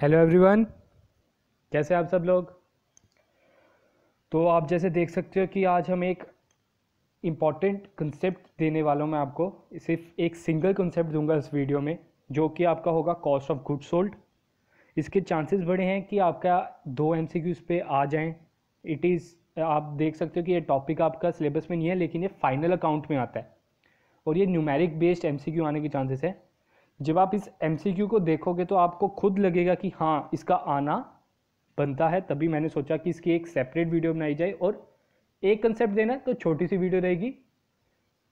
hello everyone कैसे आप सब लोग तो आप जैसे देख सकते हो कि आज हम एक इम्पॉर्टेंट कंसेप्ट देने वाला हूँ मैं आपको सिर्फ एक सिंगल कंसेप्ट दूंगा इस वीडियो में जो कि आपका होगा कॉस्ट ऑफ गुड सोल्ड इसके चांसेस बड़े हैं कि आपका दो एम सी क्यूज़ पे आ जाएं इट इज़ आप देख सकते हो कि ये टॉपिक आपका सिलेबस में नहीं है लेकिन ये फाइनल अकाउंट में आता है और ये numeric based M C Q आने के चांसेस है जब आप इस एम को देखोगे तो आपको खुद लगेगा कि हाँ इसका आना बनता है तभी मैंने सोचा कि इसकी एक सेपरेट वीडियो बनाई जाए और एक कंसेप्ट देना है तो छोटी सी वीडियो रहेगी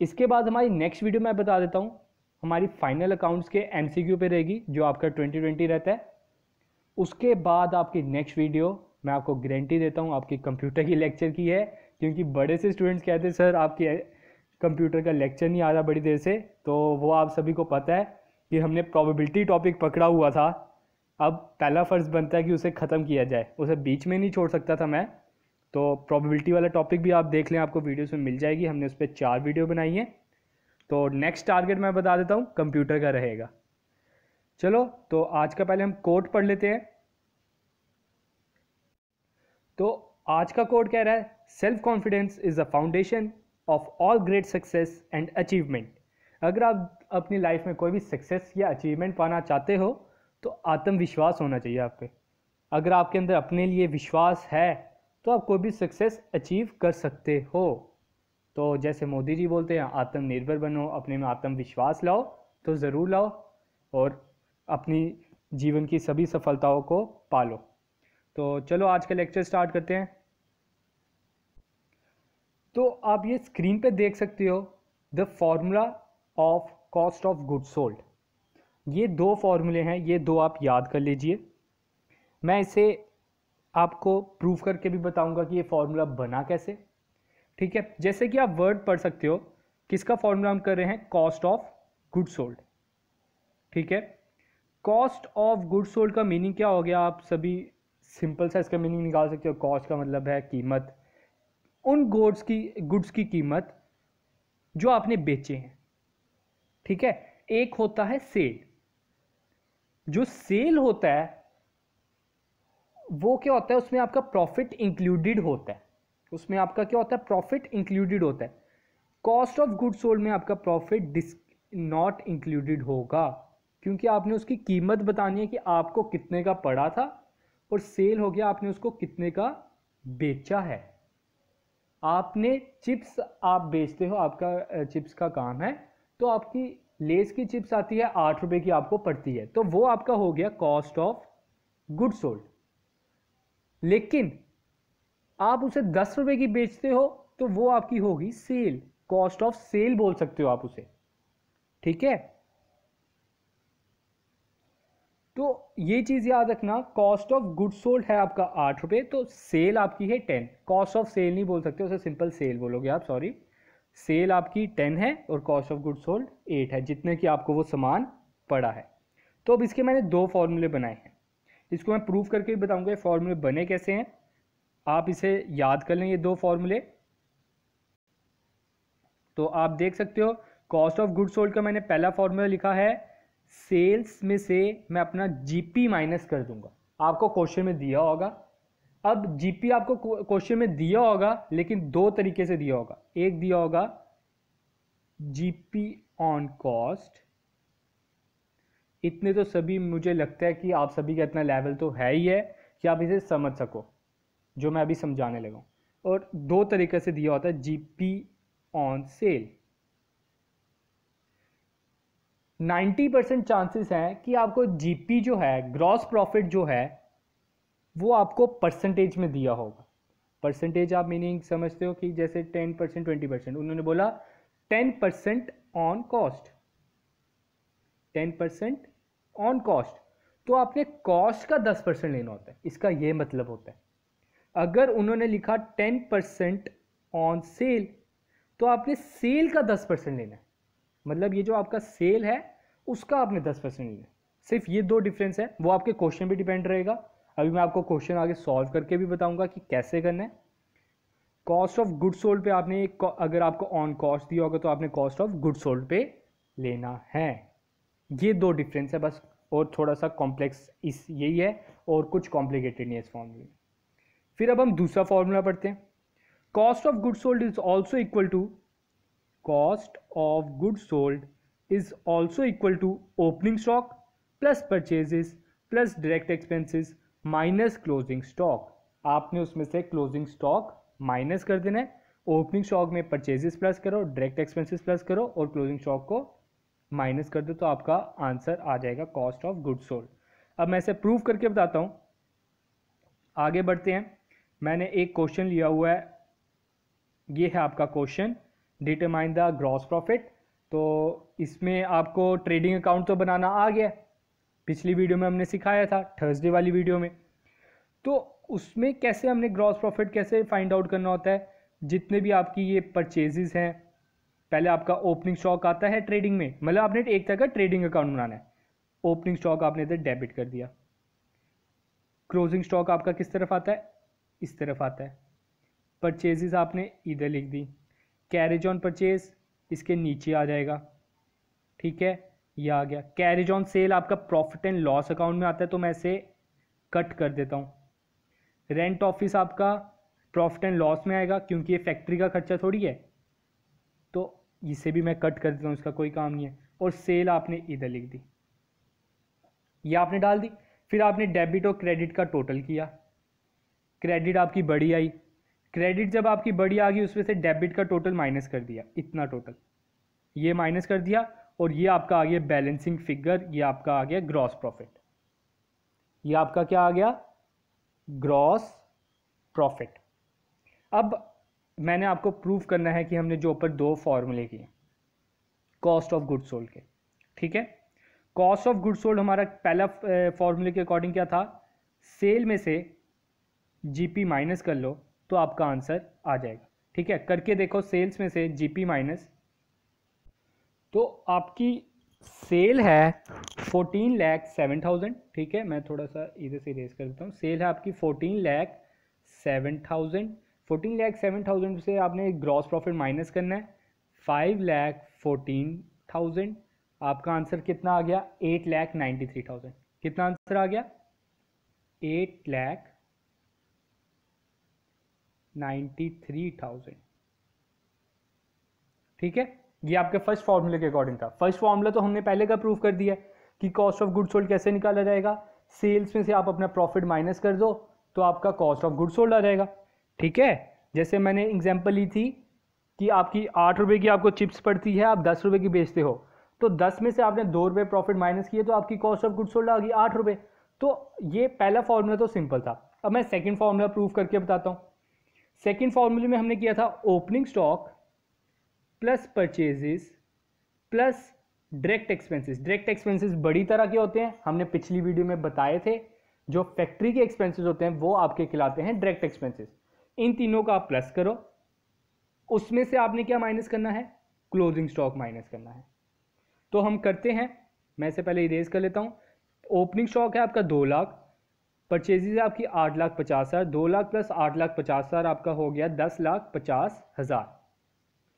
इसके बाद हमारी नेक्स्ट वीडियो मैं बता देता हूँ हमारी फाइनल अकाउंट्स के एम पे रहेगी जो आपका 2020 रहता है उसके बाद आपकी नेक्स्ट वीडियो मैं आपको गारंटी देता हूँ आपकी कंप्यूटर की लेक्चर की है क्योंकि बड़े से स्टूडेंट्स कहते हैं सर आपके कंप्यूटर का लेक्चर नहीं आ रहा बड़ी देर से तो वो आप सभी को पता है कि हमने प्रोबेबिलिटी टॉपिक पकड़ा हुआ था अब पहला फ़र्ज़ बनता है कि उसे ख़त्म किया जाए उसे बीच में नहीं छोड़ सकता था मैं तो प्रोबेबिलिटी वाला टॉपिक भी आप देख लें आपको वीडियोस में मिल जाएगी हमने उस पर चार वीडियो बनाई है तो नेक्स्ट टारगेट मैं बता देता हूँ कंप्यूटर का रहेगा चलो तो आज का पहले हम कोड पढ़ लेते हैं तो आज का कोड कह रहा है self confidence is the foundation of all great success and achievement अगर आप अपनी लाइफ में कोई भी सक्सेस या अचीवमेंट पाना चाहते हो तो आत्मविश्वास होना चाहिए आप पे अगर आपके अंदर अपने लिए विश्वास है तो आप कोई भी सक्सेस अचीव कर सकते हो तो जैसे मोदी जी बोलते हैं आत्मनिर्भर बनो अपने में आत्मविश्वास लाओ तो ज़रूर लाओ और अपनी जीवन की सभी सफलताओं को पालो तो चलो आज का लेक्चर स्टार्ट करते हैं तो आप ये स्क्रीन पे देख सकते हो the formula of cost of good sold ये दो फॉर्मूले हैं ये दो आप याद कर लीजिए मैं इसे आपको प्रूव करके भी बताऊंगा कि ये फॉर्मूला बना कैसे ठीक है जैसे कि आप वर्ड पढ़ सकते हो किसका फॉर्मूला हम कर रहे हैं कॉस्ट ऑफ गुड सोल्ड ठीक है कॉस्ट ऑफ गुड सोल्ड का मीनिंग क्या हो गया आप सभी सिंपल सा इसका मीनिंग निकाल सकते हो कॉस्ट का मतलब है कीमत उन गुड्स की गुड्स की कीमत जो आपने बेचे हैं ठीक है एक होता है सेल जो सेल होता है वो क्या होता है उसमें आपका प्रॉफिट इंक्लूडेड होता है उसमें आपका क्या होता है प्रॉफिट इंक्लूडेड होता है कॉस्ट ऑफ गुड सोल्ड में आपका प्रॉफिट नॉट इंक्लूडेड होगा क्योंकि आपने उसकी कीमत बतानी है कि आपको कितने का पड़ा था और सेल हो गया आपने उसको कितने का बेचा है आपने चिप्स आप बेचते हो आपका चिप्स का काम है तो आपकी लेस की चिप्स आती है आठ रुपए की आपको पड़ती है तो वो आपका हो गया कॉस्ट ऑफ गुड सोल्ड लेकिन आप उसे दस रुपए की बेचते हो तो वो आपकी होगी सेल कॉस्ट ऑफ सेल बोल सकते हो आप उसे ठीक है तो ये चीज़ याद रखना कॉस्ट ऑफ गुड सोल्ड है आपका आठ रुपए तो सेल आपकी है टेन कॉस्ट ऑफ सेल नहीं बोल सकते उसे सिंपल सेल बोलोगे आप सॉरी सेल आपकी टेन है और cost of good sold eight है जितने की आपको वो सामान पड़ा है तो अब इसके मैंने दो फॉर्मूले बनाए हैं इसको मैं प्रूव करके भी बताऊंगा ये फॉर्मूले बने कैसे हैं आप इसे याद कर लें ये दो फॉर्मूले तो आप देख सकते हो कॉस्ट ऑफ गुड सोल्ड का मैंने पहला फॉर्मूला लिखा है सेल्स में से मैं अपना जीपी माइनस कर दूंगा आपको क्वेश्चन में दिया होगा अब जीपी आपको क्वेश्चन में दिया होगा लेकिन दो तरीके से दिया होगा एक दिया होगा जीपी ऑन कॉस्ट इतने तो सभी मुझे लगता है कि आप सभी का इतना लेवल तो है ही है कि आप इसे समझ सको जो मैं अभी समझाने लगा और दो तरीके से दिया होता है GP on sale 90 percent chances हैं कि आपको जीपी जो है ग्रॉस प्रॉफिट जो है वो आपको परसेंटेज में दिया होगा परसेंटेज आप मीनिंग समझते हो कि जैसे टेन परसेंट ट्वेंटी परसेंट उन्होंने बोला ten percent on cost ten percent on cost तो आपने कॉस्ट का दस परसेंट लेना होता है इसका ये मतलब होता है अगर उन्होंने लिखा टेन परसेंट ऑन सेल तो आपने सेल का दस परसेंट लेना है मतलब ये जो आपका सेल है उसका आपने दस परसेंट लेना है सिर्फ ये दो डिफरेंस है वो आपके क्वेश्चन पर डिपेंड रहेगा अभी मैं आपको क्वेश्चन आगे सॉल्व करके भी बताऊंगा कि कैसे करना है कॉस्ट ऑफ गुड सोल्ड पे आपने अगर आपको ऑन कॉस्ट दिया होगा तो आपने कॉस्ट ऑफ गुड सोल्ड पे लेना है ये दो डिफरेंस है बस और थोड़ा सा कॉम्प्लेक्स इस यही है और कुछ कॉम्प्लिकेटेड नहीं है इस फॉर्मूले में फिर अब हम दूसरा फॉर्मूला पढ़ते हैं cost of good sold is also equal to cost of good sold is also equal to opening stock plus purchases plus direct expenses minus closing stock आपने उसमें से क्लोजिंग स्टॉक माइनस कर देना है ओपनिंग स्टॉक में purchases plus करो direct expenses plus करो और क्लोजिंग स्टॉक को माइनस कर दो तो आपका आंसर आ जाएगा कॉस्ट ऑफ गुड सोल्ड अब मैं इसे प्रूव करके बताता हूँ आगे बढ़ते हैं मैंने एक क्वेश्चन लिया हुआ है ये है आपका question determine the gross profit तो इसमें आपको ट्रेडिंग अकाउंट तो बनाना आ गया पिछली वीडियो में हमने सिखाया था थर्सडे वाली वीडियो में तो उसमें कैसे हमने ग्रॉस प्रॉफिट कैसे फाइंड आउट करना होता है जितने भी आपकी ये परचेजेज हैं पहले आपका ओपनिंग स्टॉक आता है ट्रेडिंग में मतलब आपने एक तरह का ट्रेडिंग अकाउंट बनाना है ओपनिंग स्टॉक आपने इधर डेबिट कर दिया क्लोजिंग स्टॉक आपका किस तरफ आता है इस तरफ आता है परचेजेस आपने इधर लिख दी कैरेज ऑन परचेज इसके नीचे आ जाएगा ठीक है ये आ गया कैरिज ऑन सेल आपका प्रॉफिट एंड लॉस अकाउंट में आता है तो मैं इसे कट कर देता हूँ रेंट ऑफिस आपका प्रॉफिट एंड लॉस में आएगा क्योंकि ये फैक्ट्री का खर्चा थोड़ी है तो इसे भी मैं कट कर देता हूँ इसका कोई काम नहीं है और सेल आपने इधर लिख दी ये आपने डाल दी फिर आपने डेबिट और क्रेडिट का टोटल किया क्रेडिट आपकी बड़ी आई क्रेडिट जब आपकी बड़ी आ गई उसमें से डेबिट का टोटल माइनस कर दिया इतना टोटल ये माइनस कर दिया और ये आपका आ गया बैलेंसिंग फिगर ये आपका आ गया ग्रॉस प्रॉफिट ये आपका क्या आ गया ग्रॉस प्रॉफिट अब मैंने आपको प्रूव करना है कि हमने जो ऊपर दो फॉर्मूले किए कॉस्ट ऑफ गुड सोल्ड के ठीक है कॉस्ट ऑफ गुड सोल्ड हमारा पहला फॉर्मूले के अकॉर्डिंग क्या था सेल में से जीपी माइनस कर लो तो आपका आंसर आ जाएगा ठीक है करके देखो सेल्स में से जीपी माइनस तो आपकी सेल है फोर्टीन लैख सेवन थाउजेंड ठीक है मैं थोड़ा सा इधर से रेस कर देता हूँ सेल है आपकी fourteen lakh seven thousand fourteen lakh seven thousand से आपने ग्रॉस प्रॉफिट माइनस करना है फाइव लैख फोर्टीन थाउजेंड आपका आंसर कितना आ गया eight lakh ninety three thousand कितना आंसर आ गया eight lakh ninety three thousand ठीक है ये आपके फर्स्ट फॉर्मूले के अकॉर्डिंग था फर्स्ट फॉर्मूला तो हमने पहले का प्रूव कर दिया कि कॉस्ट ऑफ गुड सोल्ड कैसे निकाला जाएगा सेल्स में से आप अपना प्रॉफिट माइनस कर दो तो आपका कॉस्ट ऑफ गुड सोल्ड आ जाएगा ठीक है जैसे मैंने एग्जाम्पल ली थी कि आपकी आठ रुपये की आपको चिप्स पड़ती है आप दस रुपये की बेचते हो तो दस में से आपने दो रुपये प्रॉफिट माइनस किए तो आपकी कॉस्ट ऑफ गुड सोल्ड आ गई आठ रुपये तो ये पहला फार्मूला तो सिंपल था अब मैं सेकेंड फार्मूला प्रूव करके बताता हूँ सेकेंड फार्मूले में हमने किया था opening stock plus purchases plus direct expenses direct expenses बड़ी तरह के होते हैं हमने पिछली वीडियो में बताए थे जो फैक्ट्री के एक्सपेंसेस होते हैं वो आपके खिलाते हैं डायरेक्ट एक्सपेंसेस इन तीनों का आप प्लस करो उसमें से आपने क्या माइनस करना है क्लोजिंग स्टॉक माइनस करना है तो हम करते हैं मैं से पहले इरेज कर लेता हूँ ओपनिंग स्टॉक है आपका दो लाख परचेजेज आपकी आठ लाख पचास हज़ार दो लाख प्लस आठ लाख पचास हज़ार आपका हो गया दस लाख पचास हज़ार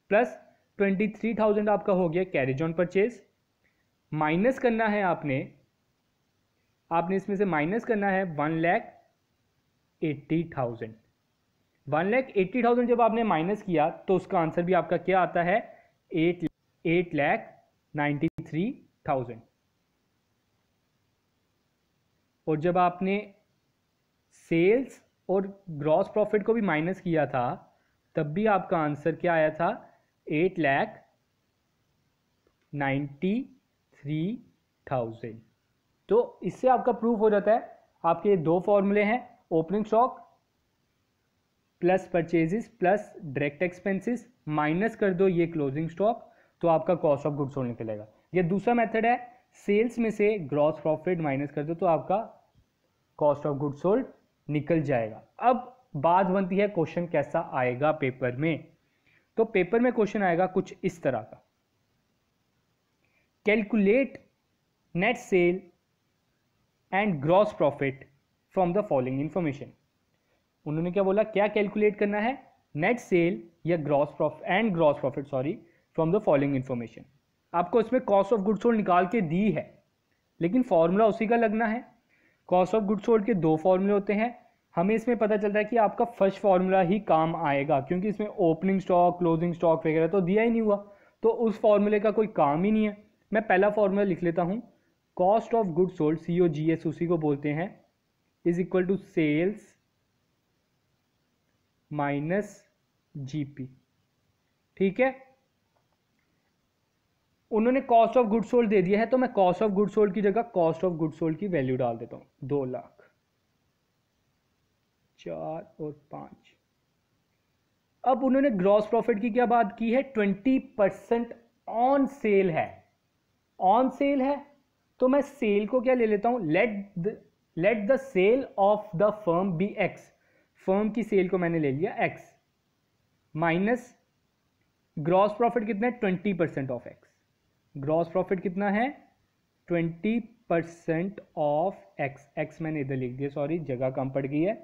प्लस ट्वेंटी थ्री थाउजेंड आपका हो गया कैरेज ऑन परचेज माइनस करना है आपने आपने इसमें से माइनस करना है one lakh eighty thousand one lakh eighty thousand जब आपने माइनस किया तो उसका आंसर भी आपका क्या आता है eight eight lakh ninety three thousand और जब आपने सेल्स और ग्रॉस प्रॉफिट को भी माइनस किया था तब भी आपका आंसर क्या आया था eight lakh ninety three thousand तो इससे आपका प्रूफ हो जाता है आपके दो फॉर्मूले हैं opening stock plus purchases plus direct expenses minus कर दो ये क्लोजिंग स्टॉक तो आपका कॉस्ट ऑफ गुड सोल्ड निकलेगा ये दूसरा मेथड है सेल्स में से ग्रॉस प्रॉफिट माइनस कर दो तो आपका कॉस्ट ऑफ गुड सोल्ड निकल जाएगा अब बात बनती है क्वेश्चन कैसा आएगा पेपर में तो पेपर में क्वेश्चन आएगा कुछ इस तरह का calculate net sale and gross profit from the following information उन्होंने क्या बोला क्या कैलकुलेट करना है नेट सेल या gross profit and gross profit sorry from the following information आपको इसमें कॉस्ट ऑफ गुड्स सोल्ड निकाल के दी है लेकिन फॉर्मूला उसी का लगना है कॉस्ट ऑफ गुड सोल्ड के दो फॉर्मूले होते हैं हमें इसमें पता चलता है कि आपका फर्स्ट फार्मूला ही काम आएगा क्योंकि इसमें ओपनिंग स्टॉक क्लोजिंग स्टॉक वगैरह तो दिया ही नहीं हुआ तो उस फार्मूले का कोई काम ही नहीं है मैं पहला फार्मूला लिख लेता हूँ cost of good sold C O G S उसी को बोलते हैं is equal to sales minus GP ठीक है उन्होंने कॉस्ट ऑफ गुड सोल्ड दे दिया है तो मैं कॉस्ट ऑफ गुड सोल्ड की जगह कॉस्ट ऑफ गुड सोल्ड की वैल्यू डाल देता हूँ दो लाख चार और पाँच अब उन्होंने ग्रॉस प्रॉफिट की क्या बात की है ट्वेंटी परसेंट ऑन सेल है ऑन सेल है तो मैं सेल को क्या ले लेता हूँ let the let the sale of the firm be X firm की सेल को मैंने ले लिया एक्स माइनस ग्रॉस प्रॉफिट कितना है twenty percent of X gross profit कितना है twenty percent of X X मैंने इधर लिख दिया सॉरी जगह कम पड़ गई है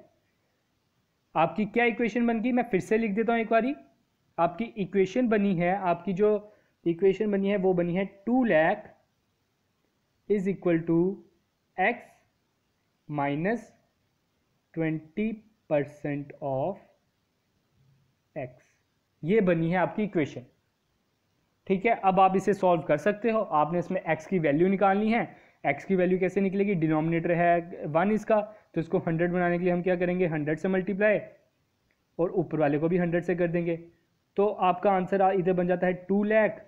आपकी क्या इक्वेशन बन गई मैं फिर से लिख देता हूँ एक बारी आपकी इक्वेशन बनी है आपकी जो इक्वेशन बनी है वो बनी है two lakh is equal to X minus twenty percent of X ये बनी है आपकी इक्वेशन ठीक है अब आप इसे सॉल्व कर सकते हो आपने इसमें एक्स की वैल्यू निकालनी है एक्स की वैल्यू कैसे निकलेगी डिनोमिनेटर है वन इसका तो इसको हंड्रेड बनाने के लिए हम क्या करेंगे हंड्रेड से मल्टीप्लाई और ऊपर वाले को भी हंड्रेड से कर देंगे तो आपका आंसर इधर बन जाता है two lakh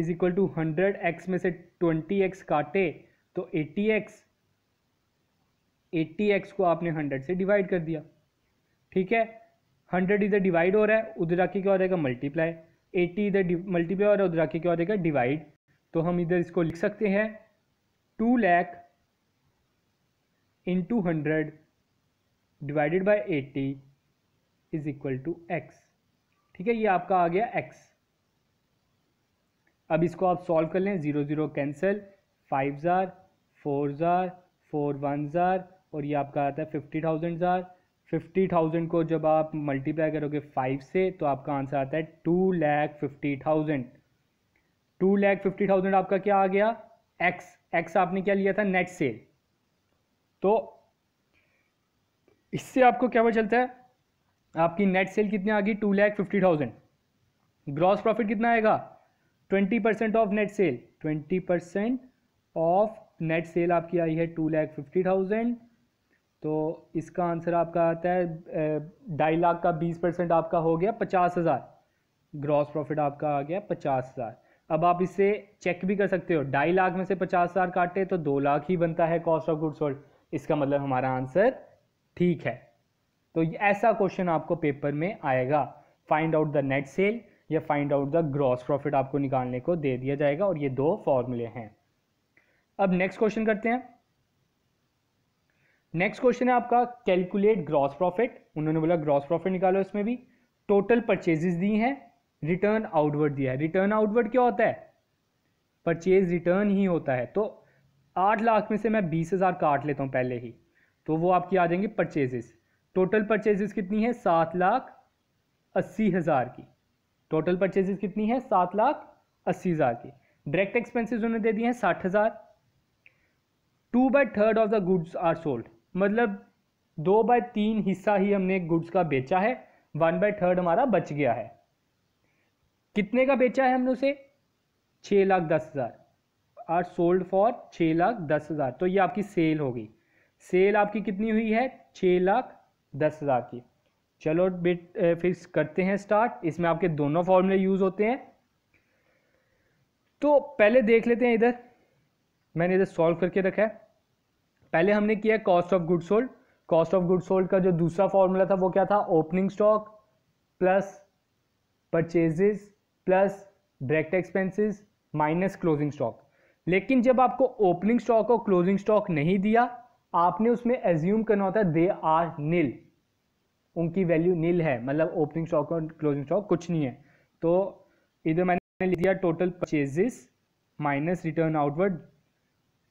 is equal to hundred X में से ट्वेंटी एक्स काटे तो एट्टी एक्स एट्टी एक्स को आपने हंड्रेड से डिवाइड कर दिया ठीक है हंड्रेड इधर डिवाइड हो रहा है उधर आके क्या हो जाएगा मल्टीप्लाई एट्टी इधर मल्टीप्लाई हो रहा है उधर आके क्या हो जाएगा डिवाइड तो हम इधर इसको लिख सकते हैं two lakh into hundred divided by eighty is equal to X ठीक है ये आपका आ गया एक्स अब इसको आप सॉल्व कर लें ज़ीरो ज़ीरो कैंसिल फाइव ज़ार फोर ज़ार फोर वन ज़ार और ये आपका आता है फिफ्टी थाउजेंड ज़ार फिफ्टी थाउजेंड को जब आप मल्टीप्लाई करोगे फाइव से तो आपका आंसर आता है two lakh fifty thousand two lakh fifty thousand आपका क्या आ गया एक्स एक्स आपने क्या लिया था नेट सेल तो इससे आपको क्या पता चलता है आपकी नेट सेल कितनी आ गई two lakh fifty thousand gross profit कितना आएगा twenty percent of net sale twenty percent of net sale आपकी आई है टू लैख फिफ्टी थाउजेंड तो इसका आंसर आपका आता है ढाई लाख का बीस परसेंट आपका हो गया पचास हज़ार ग्रॉस प्रॉफिट आपका आ गया पचास हज़ार अब आप इसे चेक भी कर सकते हो ढाई लाख में से पचास हज़ार काटे तो दो लाख ही बनता है कॉस्ट ऑफ गुड सोल्ड इसका मतलब हमारा आंसर ठीक है तो ऐसा क्वेश्चन आपको पेपर में आएगा find out the net sale या find out the gross profit आपको निकालने को दे दिया जाएगा और ये दो फॉर्मूले हैं अब नेक्स्ट क्वेश्चन करते हैं नेक्स्ट क्वेश्चन है आपका कैलकुलेट ग्रॉस प्रॉफिट उन्होंने बोला ग्रॉस प्रॉफिट निकालो इसमें भी टोटल परचेजेस दी हैं रिटर्न आउटवर्ड दिया है रिटर्न आउटवर्ड क्या होता है परचेज रिटर्न ही होता है तो आठ लाख में से मैं बीस हज़ार काट लेता हूँ पहले ही तो वो आपकी आ जाएंगी परचेजेस टोटल परचेजेस कितनी है सात लाख अस्सी हज़ार की टोटल परचेजेस कितनी है सात लाख अस्सी हज़ार की डायरेक्ट एक्सपेंसेस उन्हें दे दिए हैं साठ हज़ार two by third of the goods are sold मतलब दो बाय तीन हिस्सा ही हमने गुड्स का बेचा है वन बाय थर्ड हमारा बच गया है कितने का बेचा है हमने उसे छः लाख दस हज़ार आर सोल्ड फॉर छः लाख दस हज़ार तो ये आपकी सेल होगी सेल आपकी कितनी हुई है छः लाख दस हज़ार की चलो बेट फिक्स करते हैं स्टार्ट इसमें आपके दोनों फॉर्मूले यूज़ होते हैं तो पहले देख लेते हैं इधर मैंने इधर सॉल्व करके रखा है पहले हमने किया cost of good sold cost of good sold का जो दूसरा फॉर्मूला था वो क्या था opening stock plus purchases plus direct expenses minus closing stock लेकिन जब आपको ओपनिंग स्टॉक और क्लोजिंग स्टॉक नहीं दिया आपने उसमें एज्यूम करना होता है दे आर नील उनकी वैल्यू नील है मतलब ओपनिंग स्टॉक और क्लोजिंग स्टॉक कुछ नहीं है तो इधर मैंने लिख दिया total purchases minus return outward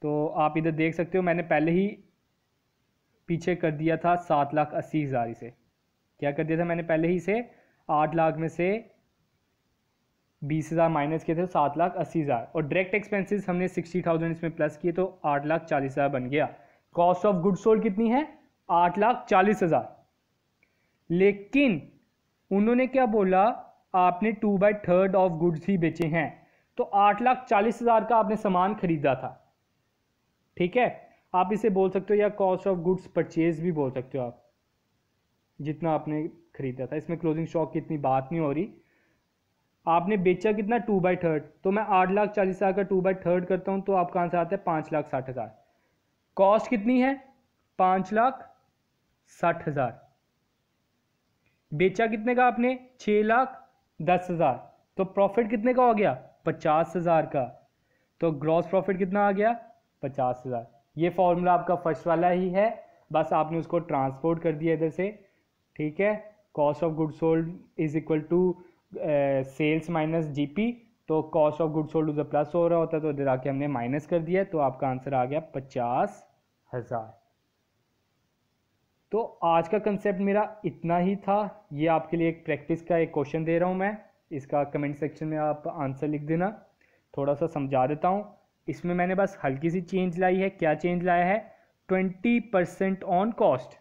तो आप इधर देख सकते हो मैंने पहले ही पीछे कर दिया था सात लाख अस्सी हज़ार इसे क्या कर दिया था मैंने पहले ही इसे आठ लाख में से बीस हज़ार माइनस किए थे तो सात लाख अस्सी हज़ार और डायरेक्ट एक्सपेंसेस हमने सिक्सटी थाउजेंड इसमें प्लस किए तो आठ लाख चालीस हज़ार बन गया कॉस्ट ऑफ गुड सोल्ड कितनी है आठ लाख चालीस हज़ार लेकिन उन्होंने क्या बोला आपने two by third of goods ही बेचे हैं तो आठ लाख चालीस हज़ार का आपने सामान खरीदा था ठीक है आप इसे बोल सकते हो या कॉस्ट ऑफ गुड्स परचेज भी बोल सकते हो आप जितना आपने खरीदा था इसमें क्लोजिंग स्टॉक की इतनी बात नहीं हो रही आपने बेचा कितना टू बाई थर्ड तो मैं आठ लाख चालीस हज़ार का टू बाई थर्ड करता हूँ तो आपका आंसर आता है पाँच लाख साठ हज़ार कॉस्ट कितनी है पाँच लाख साठ हज़ार बेचा कितने का आपने छः लाख दस हज़ार तो प्रॉफिट कितने का हो गया पचास हज़ार का तो ग्रॉस प्रॉफिट कितना आ गया पचास हज़ार ये फॉर्मूला आपका फर्स्ट वाला ही है बस आपने उसको ट्रांसपोर्ट कर दिया इधर से ठीक है cost of good sold is equal to sales minus GP तो कॉस्ट ऑफ गुड सोल्ड उधर प्लस हो रहा होता है तो इधर आके हमने माइनस कर दिया तो आपका आंसर आ गया पचास हज़ार तो आज का कंसेप्ट मेरा इतना ही था ये आपके लिए एक प्रैक्टिस का एक क्वेश्चन दे रहा हूँ मैं इसका कमेंट सेक्शन में आप आंसर लिख देना थोड़ा सा समझा देता हूँ इसमें मैंने बस हल्की सी चेंज लाई है क्या चेंज लाया है twenty percent on cost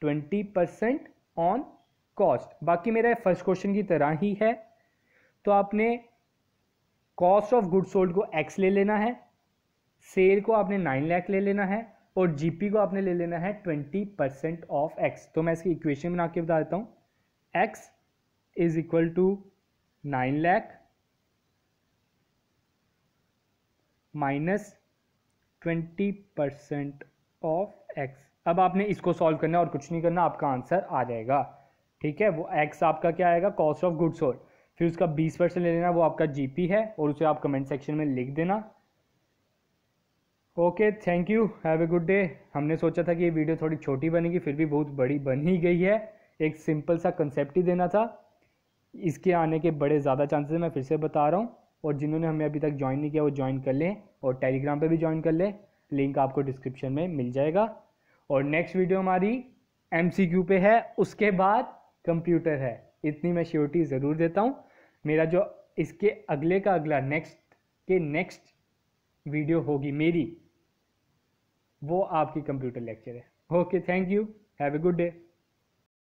twenty percent on cost बाकी मेरा फर्स्ट क्वेश्चन की तरह ही है तो आपने कॉस्ट ऑफ गुड सोल्ड को एक्स ले लेना है सेल को आपने नाइन लैख ले लेना है और जीपी को आपने ले लेना है ट्वेंटी परसेंट ऑफ एक्स तो मैं इसकी इक्वेशन बना के बता देता हूँ X is equal to nine lakh minus twenty percent of X अब आपने इसको सॉल्व करना और कुछ नहीं करना आपका आंसर आ जाएगा ठीक है वो एक्स आपका क्या आएगा कॉस्ट ऑफ गुड और फिर उसका बीस परसेंट ले लेना वो आपका जीपी है और उसे आप कमेंट सेक्शन में लिख देना okay thank you have a good day हमने सोचा था कि ये वीडियो थोड़ी छोटी बनेगी फिर भी बहुत बड़ी बन ही गई है एक सिंपल सा कंसेप्ट ही देना था इसके आने के बड़े ज़्यादा चांसेस मैं फिर से बता रहा हूँ और जिन्होंने हमें अभी तक ज्वाइन नहीं किया वो ज्वाइन कर लें और टेलीग्राम पर भी ज्वाइन कर लें लिंक आपको डिस्क्रिप्शन में मिल जाएगा और नेक्स्ट वीडियो हमारी एम पे है उसके बाद कंप्यूटर है इतनी मैं श्योरिटी ज़रूर देता हूँ मेरा जो इसके अगले का अगला नेक्स्ट के नेक्स्ट वीडियो होगी मेरी वो आपकी कंप्यूटर लेक्चर है okay thank you have a good day